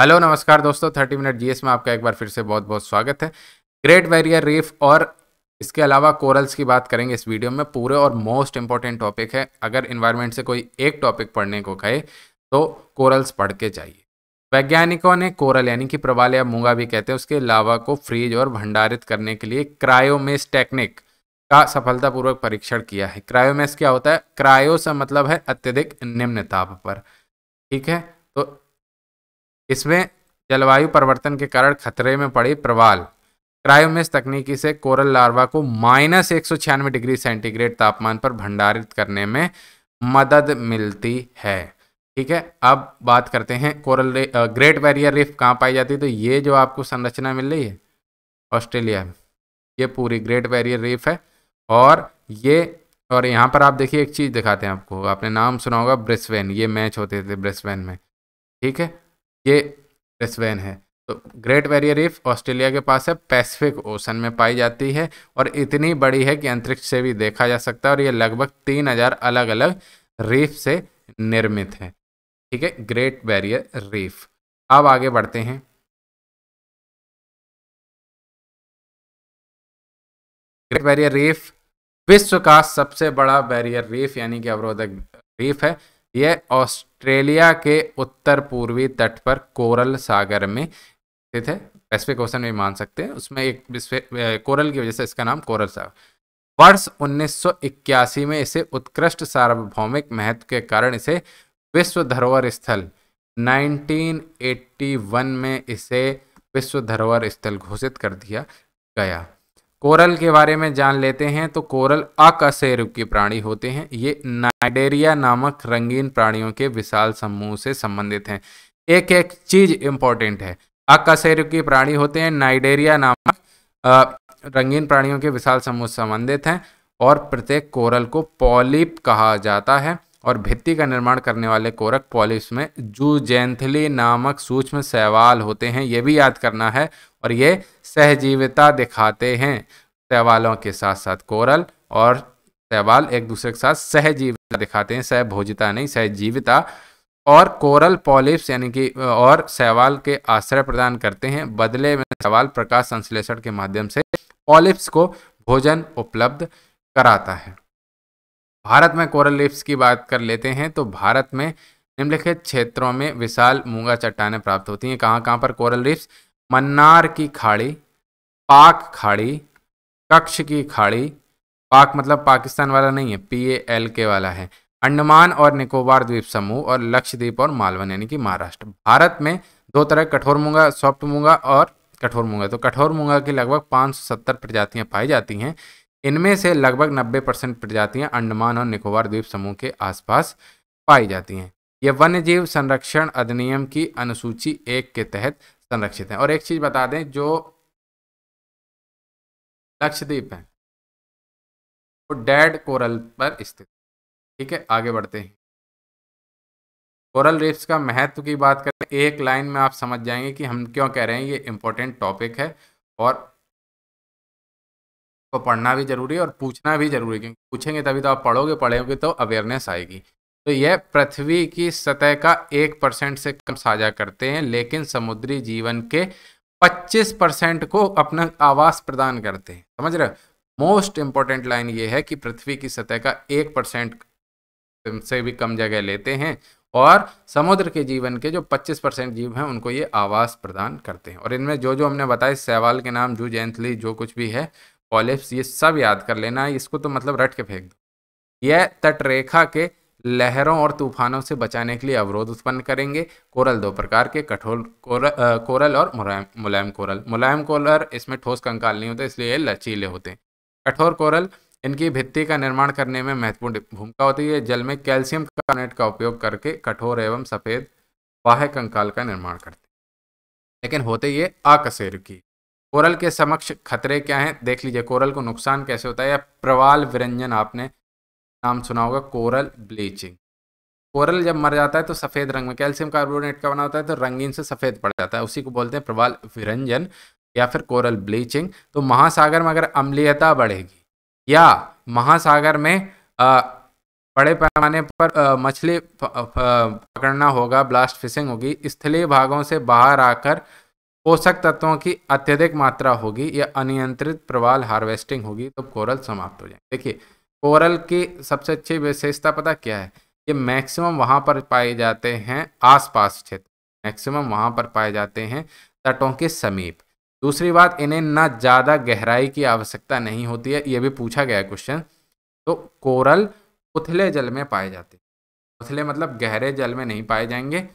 hello नमस्कार दोस्तों thirty minute GS में आपका एक बार फिर से बहुत बहुत स्वागत है ग्रेट बैरियर रीफ और इसके अलावा कोरल्स की बात करेंगे इस वीडियो में पूरे और मोस्ट इंपॉर्टेंट टॉपिक है अगर इन्वायरमेंट से कोई एक टॉपिक पढ़ने को कहे तो कोरल्स पढ़ के जाइए वैज्ञानिकों ने कोरल यानी कि प्रवाल या मूंगा भी कहते हैं उसके अलावा को फ्रीज और भंडारित करने के लिए क्रायोमेस टेक्निक का सफलतापूर्वक परीक्षण किया है क्रायोमेस क्या होता है क्रायो से मतलब है अत्यधिक निम्न ताप पर ठीक है तो इसमें जलवायु परिवर्तन के कारण खतरे में पड़ी प्रवाल क्रायोमिस तकनीकी से कोरल लार्वा को माइनस एक डिग्री सेंटीग्रेड तापमान पर भंडारित करने में मदद मिलती है ठीक है अब बात करते हैं कोरल ग्रेट बैरियर रीफ कहाँ पाई जाती है तो ये जो आपको संरचना मिल रही है ऑस्ट्रेलिया में ये पूरी ग्रेट बैरियर रीफ है और ये और यहाँ पर आप देखिए एक चीज़ दिखाते हैं आपको आपने नाम सुना होगा ब्रिस्वेन ये मैच होते थे ब्रिस्वेन में ठीक है ये ब्रिस्बेन है तो ग्रेट बैरियर रीफ ऑस्ट्रेलिया के पास है पैसिफिक ओशन में पाई जाती है और इतनी बड़ी है कि अंतरिक्ष से भी देखा जा सकता है और ये लगभग तीन हजार अलग अलग रीफ से निर्मित है ठीक है ग्रेट बैरियर रीफ अब आगे बढ़ते हैं ग्रेट बैरियर रीफ विश्व का सबसे बड़ा बैरियर रीफ यानी कि अवरोधक रीफ है यह ऑस्ट्रेलिया के उत्तर पूर्वी तट पर कोरल सागर में स्थित है पैसिफिक ओशन भी मान सकते हैं उसमें एक कोरल की वजह से इसका नाम कोरल सागर वर्ष 1981 में इसे उत्कृष्ट सार्वभौमिक महत्व के कारण इसे विश्व धरोहर स्थल 1981 में इसे विश्व धरोहर स्थल घोषित कर दिया गया कोरल के बारे में जान लेते हैं तो कोरल अकशेरुक प्राणी होते हैं ये नाइडेरिया नामक रंगीन प्राणियों के विशाल समूह से संबंधित हैं एक एक चीज इंपॉर्टेंट है अकशेरुकी प्राणी होते हैं नाइडेरिया नामक रंगीन प्राणियों के विशाल समूह से संबंधित हैं और प्रत्येक कोरल को पॉलिप कहा जाता है और भित्ति का निर्माण करने वाले कोरक पॉलिप्स में जू जैंथली नामक सूक्ष्म सहवाल होते हैं ये भी याद करना है और ये सहजीविता दिखाते हैं सहवालों के साथ साथ कोरल और सहवाल एक दूसरे के साथ सहजीविता दिखाते हैं सहभोजिता नहीं सहजीविता और कोरल पॉलिप्स यानी कि और सहवाल के आश्रय प्रदान करते हैं बदले में सवाल प्रकाश संश्लेषण के माध्यम से पॉलिप्स को भोजन उपलब्ध कराता है भारत में कोरल लीफ्स की बात कर लेते हैं तो भारत में निम्नलिखित क्षेत्रों में विशाल मूंगा चट्टाने प्राप्त होती हैं कहाँ कहाँ पर कोरल लिप्स मन्नार की खाड़ी पाक खाड़ी कक्ष की खाड़ी पाक मतलब पाकिस्तान वाला नहीं है पी ए एल के वाला है अंडमान और निकोबार द्वीप समूह और लक्षद्वीप और मालवन यानी कि महाराष्ट्र भारत में दो तरह कठोर मूंगा सॉफ्ट मूंगा और कठोर मूंगा तो कठोर मूंगा की लगभग 570 प्रजातियां पाई जाती हैं इनमें से लगभग 90 परसेंट प्रजातियाँ अंडमान और निकोबार द्वीप समूह के आसपास पाई जाती हैं यह वन्य जीव संरक्षण अधिनियम की अनुसूची एक के तहत संरक्षित हैं और एक चीज़ बता दें जो लक्षद्वीप है वो डेड कोरल पर स्थित ठीक है आगे बढ़ते हैं कोरल रिप्स का महत्व की बात करें एक लाइन में आप समझ जाएंगे कि हम क्यों कह रहे हैं ये इम्पोर्टेंट टॉपिक है और को पढ़ना भी ज़रूरी है और पूछना भी ज़रूरी है क्योंकि पूछेंगे तभी तो आप पढ़ोगे पढ़ेंगे तो अवेयरनेस आएगी तो यह पृथ्वी की सतह का एक परसेंट से कम साझा करते हैं लेकिन समुद्री जीवन के पच्चीस परसेंट को अपना आवास प्रदान करते हैं समझ रहे मोस्ट इंपॉर्टेंट लाइन ये है कि पृथ्वी की सतह का एक परसेंट से भी कम जगह लेते हैं और समुद्र के जीवन के जो 25 परसेंट जीव हैं उनको ये आवास प्रदान करते हैं और इनमें जो जो हमने बताया सहवाल के नाम जू जैंथली जो कुछ भी है पॉलिप्स ये सब याद कर लेना इसको तो मतलब रट के फेंक दो यह तटरेखा के लहरों और तूफानों से बचाने के लिए अवरोध उत्पन्न करेंगे कोरल दो प्रकार के कठोर कोरल कोरल और मुलायम मुलायम कोरल मुलायम कोरल इसमें ठोस कंकाल नहीं होता इसलिए ये लचीले होते हैं कठोर कोरल इनकी भित्ति का निर्माण करने में महत्वपूर्ण भूमिका होती है जल में कैल्शियम कार्बोनेट का उपयोग करके कठोर एवं सफ़ेद वाह कंकाल का निर्माण करते हैं लेकिन होते ये अकशेरुकी कोरल के समक्ष खतरे क्या हैं देख लीजिए कोरल को नुकसान कैसे होता है या प्रवाल विरंजन आपने नाम सुना होगा कोरल ब्लीचिंग कोरल जब मर जाता है तो सफ़ेद रंग में कैल्शियम कार्बोनेट का बना होता है तो रंगीन से सफ़ेद पड़ जाता है उसी को बोलते हैं प्रवाल विरंजन या फिर कोरल ब्लीचिंग तो महासागर में अगर अम्लीयता बढ़ेगी या महासागर में आ, बड़े पैमाने पर मछली पकड़ना होगा ब्लास्ट फिशिंग होगी स्थलीय भागों से बाहर आकर पोषक तत्वों की अत्यधिक मात्रा होगी या अनियंत्रित प्रवाल हार्वेस्टिंग होगी तो कोरल समाप्त हो जाएंगे देखिए कोरल की सबसे अच्छी विशेषता पता क्या है ये मैक्सिमम वहाँ पर पाए जाते हैं आसपास क्षेत्र मैक्सिमम वहाँ पर पाए जाते हैं तटों के समीप दूसरी बात इन्हें ना ज़्यादा गहराई की आवश्यकता नहीं होती है ये भी पूछा गया क्वेश्चन तो कोरल उथले जल में पाए जाते हैं उथले मतलब गहरे जल में नहीं पाए जाएंगे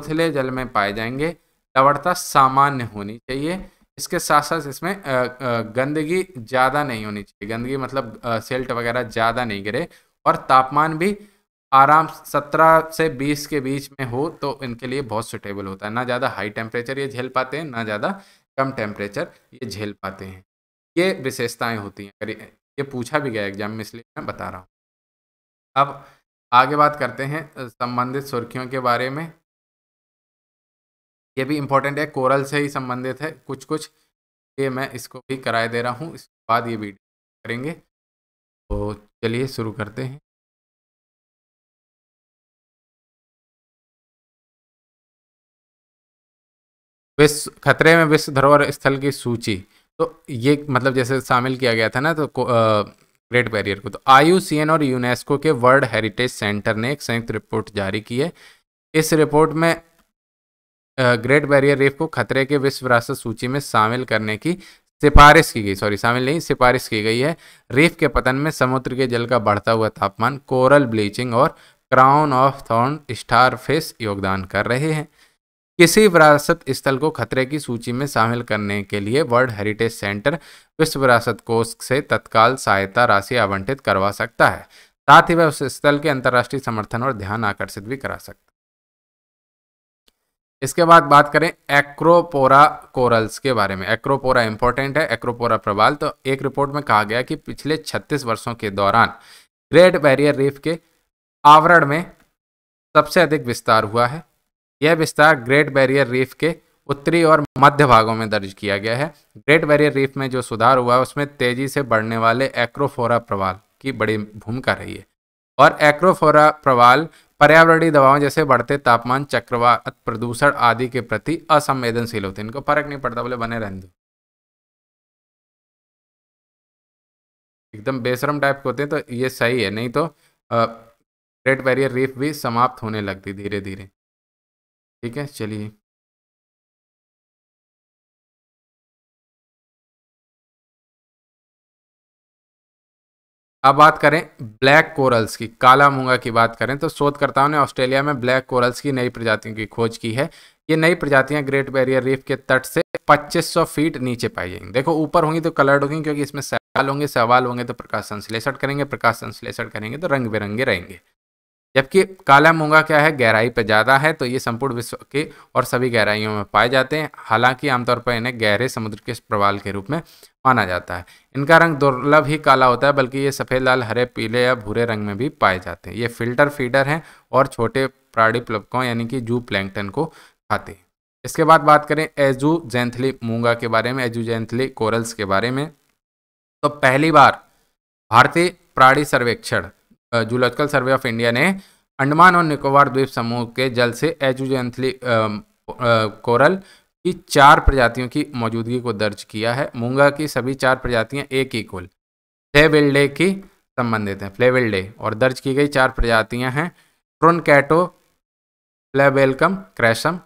उथले जल में पाए जाएंगे लवणता सामान्य होनी चाहिए इसके साथ साथ इसमें गंदगी ज़्यादा नहीं होनी चाहिए गंदगी मतलब सेल्ट वगैरह ज़्यादा नहीं गिरे और तापमान भी आराम 17 से 20 के बीच में हो तो इनके लिए बहुत सुटेबल होता है ना ज़्यादा हाई टेम्परेचर ये झेल पाते हैं ना ज़्यादा कम टेम्परेचर ये झेल पाते हैं ये विशेषताएं होती हैं अगर ये पूछा भी गया एग्जाम में इसलिए मैं बता रहा हूँ अब आगे बात करते हैं संबंधित सुर्खियों के बारे में ये भी इम्पोर्टेंट है कोरल से ही संबंधित है कुछ कुछ ये मैं इसको भी कराए दे रहा हूँ इसके बाद ये वीडियो करेंगे तो चलिए शुरू करते हैं विश्व खतरे में विश्व धरोहर स्थल की सूची तो ये मतलब जैसे शामिल किया गया था ना तो ग्रेट बैरियर को तो आईयूसीएन और यूनेस्को के वर्ल्ड हेरिटेज सेंटर ने एक संयुक्त रिपोर्ट जारी की है इस रिपोर्ट में ग्रेट बैरियर रीफ को खतरे के विश्व विरासत सूची में शामिल करने की सिफारिश की गई सॉरी शामिल नहीं सिफारिश की गई है रीफ के पतन में समुद्र के जल का बढ़ता हुआ तापमान कोरल ब्लीचिंग और crown of thorn starfish योगदान कर रहे हैं किसी विरासत स्थल को खतरे की सूची में शामिल करने के लिए वर्ल्ड हेरिटेज सेंटर विश्व विरासत कोष से तत्काल सहायता राशि आवंटित करवा सकता है साथ ही वह उस स्थल के अंतर्राष्ट्रीय समर्थन और ध्यान आकर्षित भी करा सकता है इसके बाद बात करें एक्रोपोरा कोरल्स के बारे में एक्रोपोरा इंपॉर्टेंट है एक्रोपोरा प्रवाल तो एक रिपोर्ट में कहा गया कि पिछले 36 वर्षों के दौरान ग्रेट बैरियर रीफ के आवरण में सबसे अधिक विस्तार हुआ है यह विस्तार ग्रेट बैरियर रीफ के उत्तरी और मध्य भागों में दर्ज किया गया है ग्रेट बैरियर रीफ में जो सुधार हुआ है उसमें तेजी से बढ़ने वाले एक्रोफोरा प्रवाल की बड़ी भूमिका रही है और एक्रोफोरा प्रवाल पर्यावरणीय दबाव जैसे बढ़ते तापमान चक्रवात प्रदूषण आदि के प्रति असंवेदनशील होते हैं इनको फर्क नहीं पड़ता बोले बने रहने दो एकदम बेशरम टाइप के होते हैं तो ये सही है नहीं तो ग्रेट बैरियर रीफ भी समाप्त होने लगती धीरे धीरे ठीक है चलिए अब बात करें ब्लैक कोरल्स की काला मूंगा की बात करें तो शोधकर्ताओं ने ऑस्ट्रेलिया में ब्लैक कोरल्स की नई प्रजातियों की खोज की है ये नई प्रजातियां ग्रेट बैरियर रीफ के तट से 2500 फीट नीचे पाई जाएंगी देखो ऊपर होंगी तो कलर्ड होंगी क्योंकि इसमें सवाल होंगे सवाल होंगे तो प्रकाश संश्लेषण करेंगे प्रकाश संश्लेषण करेंगे तो रंग बिरंगे रहेंगे जबकि काला मूंगा क्या है गहराई पर ज़्यादा है तो ये संपूर्ण विश्व के और सभी गहराइयों में पाए जाते हैं हालांकि आमतौर पर इन्हें गहरे समुद्र के प्रवाल के रूप में माना जाता है इनका रंग दुर्लभ ही काला होता है बल्कि ये सफ़ेद लाल हरे पीले या भूरे रंग में भी पाए जाते हैं ये फिल्टर फीडर हैं और छोटे प्राणी प्लबकों यानी कि जू प्लैंकटन को खाते हैं इसके बाद बात करें एजू जैंथली मूंगा के बारे में एजू जैंथली कोरल्स के बारे में तो पहली बार भारतीय प्राणी सर्वेक्षण जूलॉजिकल सर्वे ऑफ इंडिया ने अंडमान और निकोबार द्वीप समूह के जल से एचुजेंथली कोरल की चार प्रजातियों की मौजूदगी को दर्ज किया है मूंगा की सभी चार प्रजातियां एक ही कुल फ्लेविल्डे की संबंधित हैं फ्लेविल्डे और दर्ज की गई चार प्रजातियां हैं ट्रोनकैटो फ्लेवेलकम क्रैशम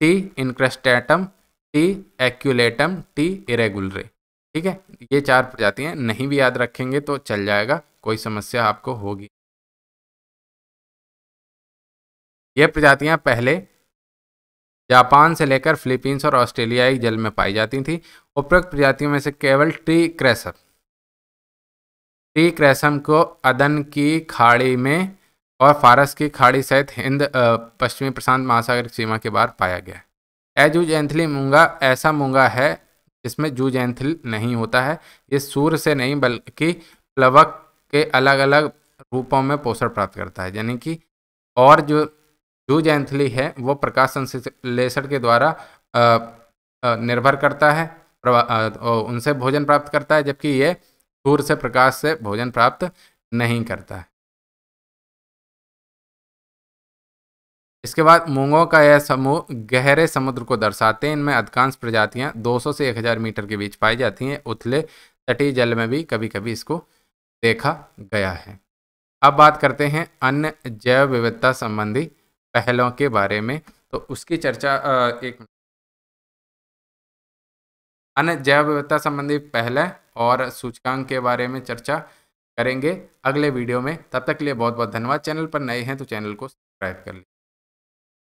टी इनक्रेस्टेटम टी एक्यूलेटम टी इरेगुलरे ठीक है ये चार प्रजातियाँ नहीं भी याद रखेंगे तो चल जाएगा कोई समस्या आपको होगी ये प्रजातियाँ पहले जापान से लेकर फिलीपींस और ऑस्ट्रेलियाई जल में पाई जाती थी उपरोक्त प्रजातियों में से केवल ट्री क्रेसम ट्री क्रेसम को अदन की खाड़ी में और फारस की खाड़ी सहित हिंद पश्चिमी प्रशांत महासागर सीमा के बाहर पाया गया एजुज एंथली मूंगा ऐसा मूंगा है इसमें जू जैंथिल नहीं होता है ये सूर्य से नहीं बल्कि प्लवक के अलग अलग रूपों में पोषण प्राप्त करता है यानी कि और जो जू जैंथली है वो प्रकाश संश्लेषण के द्वारा निर्भर करता है उनसे भोजन प्राप्त करता है जबकि ये सूर्य से प्रकाश से भोजन प्राप्त नहीं करता है इसके बाद मूंगों का यह समूह गहरे समुद्र को दर्शाते हैं इनमें अधिकांश प्रजातियां 200 से 1000 मीटर के बीच पाई जाती हैं उथले तटीय जल में भी कभी कभी इसको देखा गया है अब बात करते हैं अन्य जैव विविधता संबंधी पहलों के बारे में तो उसकी चर्चा एक अन्य जैव विविधता संबंधी पहले और सूचकांक के बारे में चर्चा करेंगे अगले वीडियो में तब तक के लिए बहुत बहुत धन्यवाद चैनल पर नए हैं तो चैनल को सब्सक्राइब कर लीजिए